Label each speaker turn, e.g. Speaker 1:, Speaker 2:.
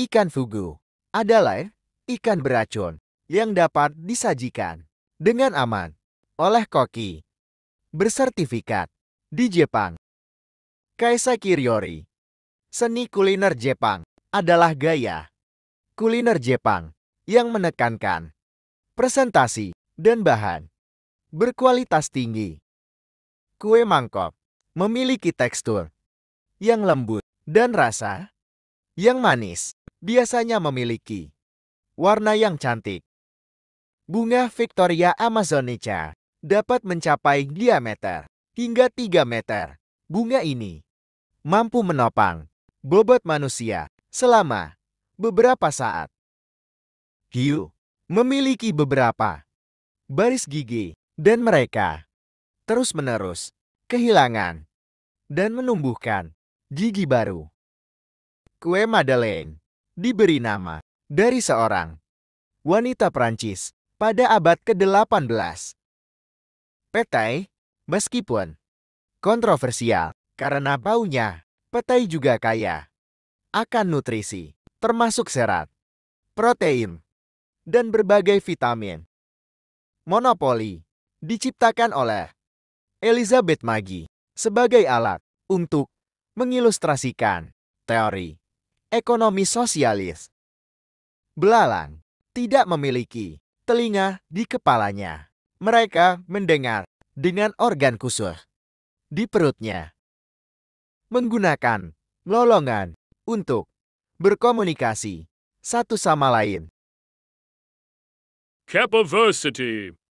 Speaker 1: Ikan fugu adalah ikan beracun yang dapat disajikan dengan aman oleh koki bersertifikat di Jepang. Kaisa Kiryori Seni kuliner Jepang adalah gaya kuliner Jepang yang menekankan presentasi dan bahan berkualitas tinggi. Kue mangkok memiliki tekstur yang lembut dan rasa yang manis biasanya memiliki warna yang cantik. Bunga Victoria amazonica dapat mencapai diameter hingga 3 meter. Bunga ini mampu menopang bobot manusia selama beberapa saat. Hiu memiliki beberapa baris gigi dan mereka terus-menerus kehilangan dan menumbuhkan gigi baru. Kue Madeleine diberi nama dari seorang wanita Prancis pada abad ke-18. Petai, meskipun kontroversial karena baunya, petai juga kaya akan nutrisi, termasuk serat, protein, dan berbagai vitamin. Monopoli diciptakan oleh Elizabeth Maggi sebagai alat untuk mengilustrasikan teori ekonomi sosialis. Belalang tidak memiliki telinga di kepalanya. Mereka mendengar dengan organ khusus di perutnya. Menggunakan lolongan untuk berkomunikasi satu sama lain. Capiversity